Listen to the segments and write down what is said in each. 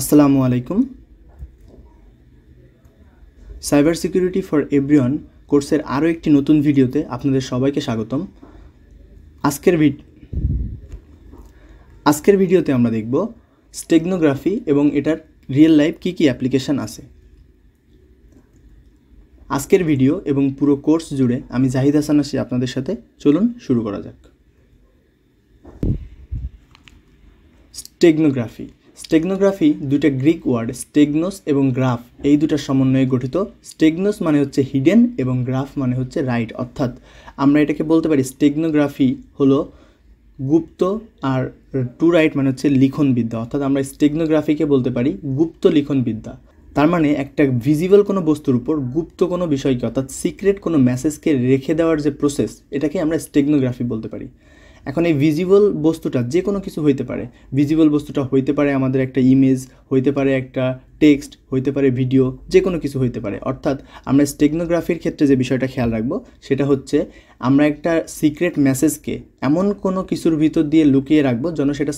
আসসালামু আলাইকুম cyber security for everyone কোর্সের আরও একটি নতুন ভিডিওতে আপনাদের সবাইকে স্বাগতম আজকের ভিড আজকের ভিডিওতে আমরা দেখব স্টেগনোগ্রাফি এবং এটার রিয়েল লাইফ কী কী অ্যাপ্লিকেশান আছে আজকের ভিডিও এবং পুরো কোর্স জুড়ে আমি জাহিদ হাসান আসি আপনাদের সাথে চলুন শুরু করা যাক স্টেগনোগ্রাফি স্টেগনোগ্রাফি দুইটা গ্রিক ওয়ার্ড স্টেগনোস এবং গ্রাফ এই দুটার সমন্বয়ে গঠিত স্টেগনোস মানে হচ্ছে হিডেন এবং গ্রাফ মানে হচ্ছে রাইট অর্থাৎ আমরা এটাকে বলতে পারি স্টেগনোগ্রাফি হলো গুপ্ত আর টু রাইট মানে হচ্ছে লিখনবিদ্যা অর্থাৎ আমরা স্টেগনোগ্রাফিকে বলতে পারি গুপ্ত লিখনবিদ্যা তার মানে একটা ভিজিবল কোনো বস্তুর উপর গুপ্ত কোনো বিষয়কে অর্থাৎ সিক্রেট কোনো মেসেজকে রেখে দেওয়ার যে প্রসেস এটাকে আমরা স্টেগনোগ্রাফি বলতে পারি এখন এই ভিজিবল বস্তুটা যে কোনো কিছু হইতে পারে ভিজিবল বস্তুটা হইতে পারে আমাদের একটা ইমেজ হইতে পারে একটা টেক্সট হইতে পারে ভিডিও যে কোনো কিছু হইতে পারে অর্থাৎ আমরা স্টেগনোগ্রাফির ক্ষেত্রে যে বিষয়টা খেয়াল রাখবো সেটা হচ্ছে আমরা একটা সিক্রেট মেসেজকে এমন কোনো কিছুর ভিতর দিয়ে লুকিয়ে রাখবো যেন সেটা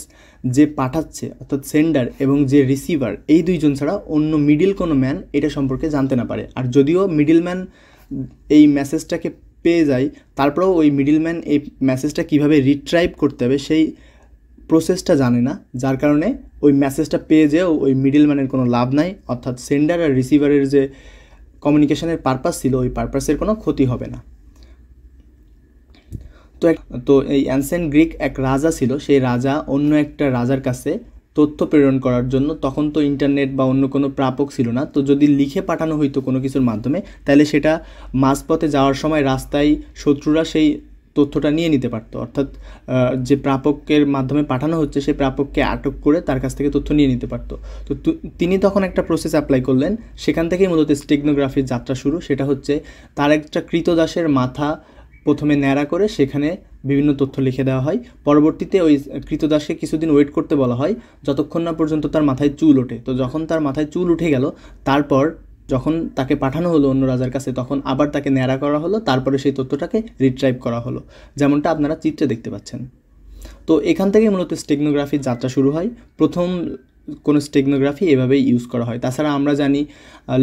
যে পাঠাচ্ছে অর্থাৎ সেন্ডার এবং যে রিসিভার এই দুইজন ছাড়া অন্য মিডিল কোনো ম্যান এটা সম্পর্কে জানতে না পারে আর যদিও মিডিল ম্যান এই মেসেজটাকে পেয়ে যাই তারপরেও ওই মিডিলম্যান এই মেসেজটা কিভাবে রিট্রাইব করতে হবে সেই প্রসেসটা জানে না যার কারণে ওই মেসেজটা পেয়ে যেয়েও ওই মিডিলম্যানের কোনো লাভ নাই অর্থাৎ সেন্ডার আর রিসিভারের যে কমিউনিকেশনের পারপাস ছিল ওই পারপাসের কোনো ক্ষতি হবে না তো তো এই অ্যানসেন্ট গ্রিক এক রাজা ছিল সেই রাজা অন্য একটা রাজার কাছে তথ্য প্রেরণ করার জন্য তখন তো ইন্টারনেট বা অন্য কোনো প্রাপক ছিল না তো যদি লিখে পাঠানো হইতো কোনো কিছুর মাধ্যমে তাহলে সেটা মাঝপথে যাওয়ার সময় রাস্তায় শত্রুরা সেই তথ্যটা নিয়ে নিতে পারতো অর্থাৎ যে প্রাপকের মাধ্যমে পাঠানো হচ্ছে সেই প্রাপককে আটক করে তার কাছ থেকে তথ্য নিয়ে নিতে পারতো তো তিনি তখন একটা প্রসেস অ্যাপ্লাই করলেন সেখান থেকেই মূলত স্টেগনোগ্রাফির যাত্রা শুরু সেটা হচ্ছে তার একটা কৃতদাসের মাথা প্রথমে ন্যাড়া করে সেখানে বিভিন্ন তথ্য লিখে দেওয়া হয় পরবর্তীতে ওই কৃতদাসকে কিছুদিন ওয়েট করতে বলা হয় যতক্ষণ না পর্যন্ত তার মাথায় চুল ওঠে তো যখন তার মাথায় চুল উঠে গেল তারপর যখন তাকে পাঠানো হলো অন্য রাজার কাছে তখন আবার তাকে ন্যাড়া করা হলো তারপরে সেই তথ্যটাকে রিট্রাইভ করা হলো যেমনটা আপনারা চিত্রে দেখতে পাচ্ছেন তো এখান থেকে মূলত স্টেগনোগ্রাফির যাত্রা শুরু হয় প্রথম কোনো স্টেগনোগ্রাফি এভাবেই ইউজ করা হয় তাছাড়া আমরা জানি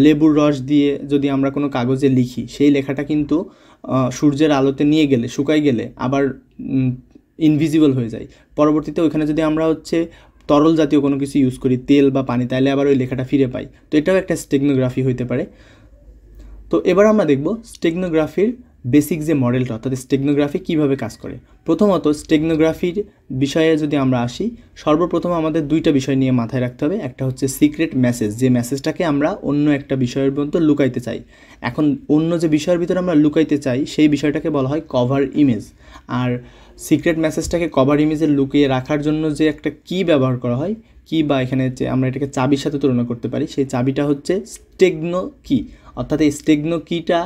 লেবুর রস দিয়ে যদি আমরা কোনো কাগজে লিখি সেই লেখাটা কিন্তু সূর্যের আলোতে নিয়ে গেলে শুকাই গেলে আবার ইনভিজিবল হয়ে যায় পরবর্তীতে ওইখানে যদি আমরা হচ্ছে তরল জাতীয় কোনো কিছু ইউজ করি তেল বা পানি তাহলে আবার ওই লেখাটা ফিরে পাই তো এটাও একটা স্টেগনোগ্রাফি হইতে পারে তো এবার আমরা দেখব স্টেগনোগ্রাফির বেসিক যে মডেলটা অর্থাৎ স্টেগনোগ্রাফি কিভাবে কাজ করে প্রথমত স্টেগনোগ্রাফির বিষয়ে যদি আমরা আসি সর্বপ্রথম আমাদের দুইটা বিষয় নিয়ে মাথায় রাখতে হবে একটা হচ্ছে সিক্রেট মেসেজ যে মেসেজটাকে আমরা অন্য একটা বিষয়ের পর্যন্ত লুকাইতে চাই এখন অন্য যে বিষয়ের ভিতরে আমরা লুকাইতে চাই সেই বিষয়টাকে বলা হয় কভার ইমেজ আর সিক্রেট মেসেজটাকে কভার ইমেজে লুকিয়ে রাখার জন্য যে একটা কি ব্যবহার করা হয় কি বা এখানে যে আমরা এটাকে চাবির সাথে তুলনা করতে পারি সেই চাবিটা হচ্ছে স্টেগনো কি অর্থাৎ এই স্টেগনো কিটা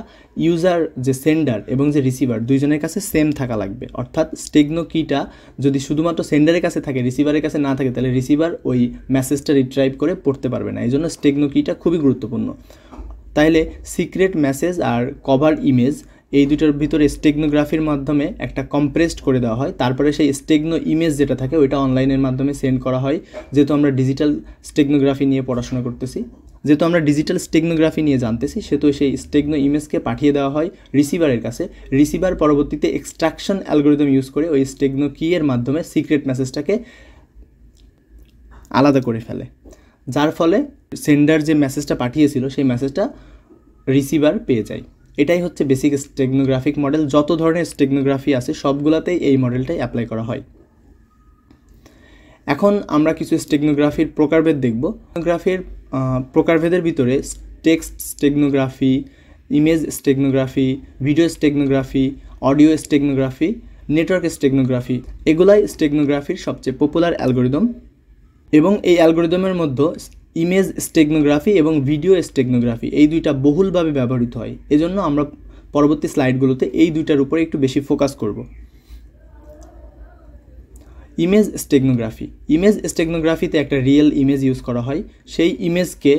ইউজার যে সেন্ডার এবং যে রিসিভার দুইজনের কাছে সেম থাকা লাগবে অর্থাৎ স্টেগনো কিটা যদি শুধুমাত্র সেন্ডারের কাছে থাকে রিসিভারের কাছে না থাকে তাহলে রিসিভার ওই মেসেজটা রিট্রাইভ করে পড়তে পারবে না এই জন্য স্টেগনো কিটা খুবই গুরুত্বপূর্ণ তাইলে সিক্রেট মেসেজ আর কভার ইমেজ এই দুটোর ভিতরে স্টেগনোগ্রাফির মাধ্যমে একটা কম্প্রেসড করে দেওয়া হয় তারপরে সেই স্টেগনো ইমেজ যেটা থাকে ওইটা অনলাইনের মাধ্যমে সেন্ড করা হয় যেহেতু আমরা ডিজিটাল স্টেগনোগ্রাফি নিয়ে পড়াশোনা করতেছি যেহেতু আমরা ডিজিটাল স্টেগনোগ্রাফি নিয়ে জানতেছি সেহেতু সেই স্টেগনো ইমেজকে পাঠিয়ে দেওয়া হয় রিসিভারের কাছে রিসিভার পরবর্তীতে এক্সট্রাকশন অ্যালগোরিদম ইউজ করে ওই স্টেগনো কিয়ের মাধ্যমে সিক্রেট মেসেজটাকে আলাদা করে ফেলে যার ফলে সেন্ডার যে মেসেজটা পাঠিয়েছিল সেই মেসেজটা রিসিভার পেয়ে যায় এটাই হচ্ছে বেসিক স্টেগনোগ্রাফিক মডেল যত ধরনের স্টেগনোগ্রাফি আছে সবগুলাতেই এই মডেলটাই অ্যাপ্লাই করা হয় এখন আমরা কিছু স্টেগনোগ্রাফির প্রকারভেদ দেখব স্টেগনোগ্রাফির প্রকারভেদের ভিতরে text steganography image steganography video steganography audio steganography network steganography এগুলাই স্টেগনোগ্রাফির সবচেয়ে পপুলার অ্যালগোরিদম এবং এই অ্যালগোরিদমের মধ্যে ইমেজ স্টেগনোগ্রাফি এবং ভিডিও স্টেগনোগ্রাফি এই দুইটা বহুলভাবে ব্যবহৃত হয় এজন্য আমরা পরবর্তী স্লাইডগুলোতে এই দুইটার উপরে একটু বেশি ফোকাস করব ইমেজ স্টেগনোগ্রাফি ইমেজ স্টেগনোগ্রাফিতে একটা রিয়েল ইমেজ ইউজ করা হয় সেই ইমেজকে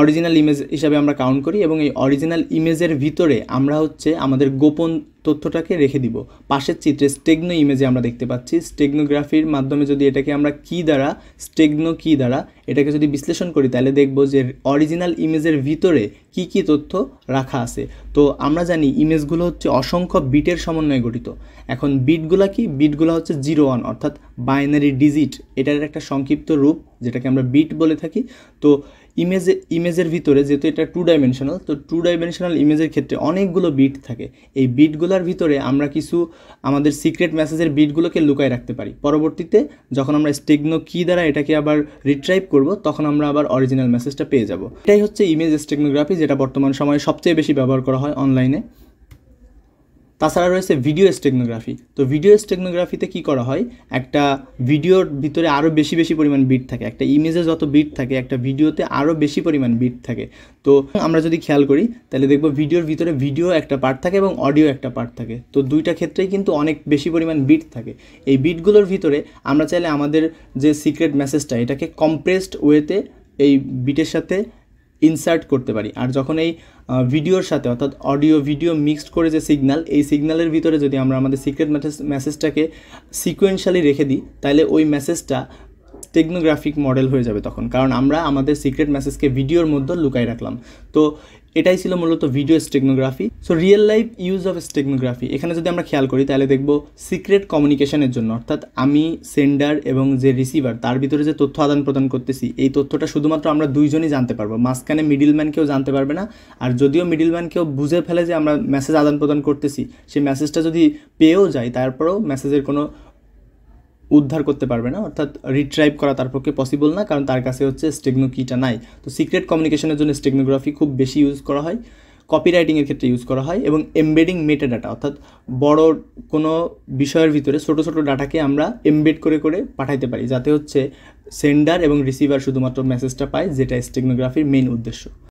অরিজিনাল ইমেজ হিসাবে আমরা কাউন্ট করি এবং এই অরিজিনাল ইমেজের ভিতরে আমরা হচ্ছে আমাদের গোপন তথ্যটাকে রেখে দিব পাশের চিত্রে স্টেগনো ইমেজে আমরা দেখতে পাচ্ছি স্টেগনোগ্রাফির মাধ্যমে যদি এটাকে আমরা কি দ্বারা স্টেগনো কি দ্বারা এটাকে যদি বিশ্লেষণ করি তাহলে দেখব যে অরিজিনাল ইমেজের ভিতরে কি কি তথ্য রাখা আছে তো আমরা জানি ইমেজগুলো হচ্ছে অসংখ্য বিটের সমন্বয়ে গঠিত এখন বিটগুলো কি বিটগুলো হচ্ছে জিরো ওয়ান অর্থাৎ বাইনারি ডিজিট এটার একটা সংক্ষিপ্ত রূপ যেটাকে আমরা বিট বলে থাকি তো ইমেজে ইমেজের ভিতরে যেহেতু এটা টু ডাইমেনশনাল তো টু ডাইমেনশনাল ইমেজের ক্ষেত্রে অনেকগুলো বিট থাকে এই বিটগুলো এগুলোর ভিতরে আমরা কিছু আমাদের সিক্রেট মেসেজের বিটগুলোকে লুকায় রাখতে পারি পরবর্তীতে যখন আমরা স্টেগনো কি দ্বারা এটাকে আবার রিট্রাইভ করব তখন আমরা আবার অরিজিনাল মেসেজটা পেয়ে যাব এটাই হচ্ছে ইমেজ স্টেগনোগ্রাফি যেটা বর্তমান সময়ে সবচেয়ে বেশি ব্যবহার করা হয় অনলাইনে তাছাড়া রয়েছে ভিডিও স্টেকনোগ্রাফি তো ভিডিও স্টেকনোগ্রাফিতে কি করা হয় একটা ভিডিওর ভিতরে আরও বেশি বেশি পরিমাণ বিট থাকে একটা ইমেজে যত বিট থাকে একটা ভিডিওতে আরও বেশি পরিমাণ বিট থাকে তো আমরা যদি খেয়াল করি তাহলে দেখব ভিডিওর ভিতরে ভিডিও একটা পার্ট থাকে এবং অডিও একটা পার্ট থাকে তো দুইটা ক্ষেত্রেই কিন্তু অনেক বেশি পরিমাণ বিট থাকে এই বিটগুলোর ভিতরে আমরা চাইলে আমাদের যে সিক্রেট মেসেজটা এটাকে কম্প্রেসড ওয়েতে এই বিটের সাথে ইনসার্ট করতে পারি আর যখন এই ভিডিওর সাথে অর্থাৎ অডিও ভিডিও মিক্সড করে যে সিগনাল এই সিগনালের ভিতরে যদি আমরা আমাদের সিক্রেট ম্যাসেজ মেসেজটাকে সিকোয়েন্সিয়ালি রেখে দিই তাহলে ওই মেসেজটা টেকনোগ্রাফিক মডেল হয়ে যাবে তখন কারণ আমরা আমাদের সিক্রেট মেসেজকে ভিডিওর মধ্যে লুকাই রাখলাম তো এটাই ছিল মূলত video steganography so real life use of steganography এখানে যদি আমরা খেয়াল করি তাহলে দেখব সিক্রেট কমিউনিকেশনের জন্য অর্থাৎ আমি সেন্ডার এবং যে রিসিভার তার ভিতরে যে তথ্য আদান প্রদান করতেছি এই তথ্যটা শুধুমাত্র আমরা দুইজনই জানতে পারবো মাঝখানে মিডিলম্যান কেউ জানতে পারবে না আর যদিও মিডিলম্যান কেউ বুঝে ফেলে যে আমরা মেসেজ আদান প্রদান করতেছি সেই মেসেজটা যদি পেয়েও যায় তারপরেও মেসেজের কোনো উদ্ধার করতে পারবে না অর্থাৎ রিট্রাইভ করা তার পক্ষে পসিবল না কারণ তার কাছে হচ্ছে স্টেগনো কিটা নাই তো সিক্রেট কমিউনিকেশনের জন্য স্টেগনোগ্রাফি খুব বেশি ইউজ করা হয় কপিরাইটিংয়ের ক্ষেত্রে ইউজ করা হয় এবং এমবেডিং মেটা ডাটা অর্থাৎ বড় কোনো বিষয়ের ভিতরে ছোটো ছোটো ডাটাকে আমরা এমবেড করে করে পাঠাইতে পারি যাতে হচ্ছে সেন্ডার এবং রিসিভার শুধুমাত্র মেসেজটা পায় যেটা স্টেগনোগ্রাফির মেন উদ্দেশ্য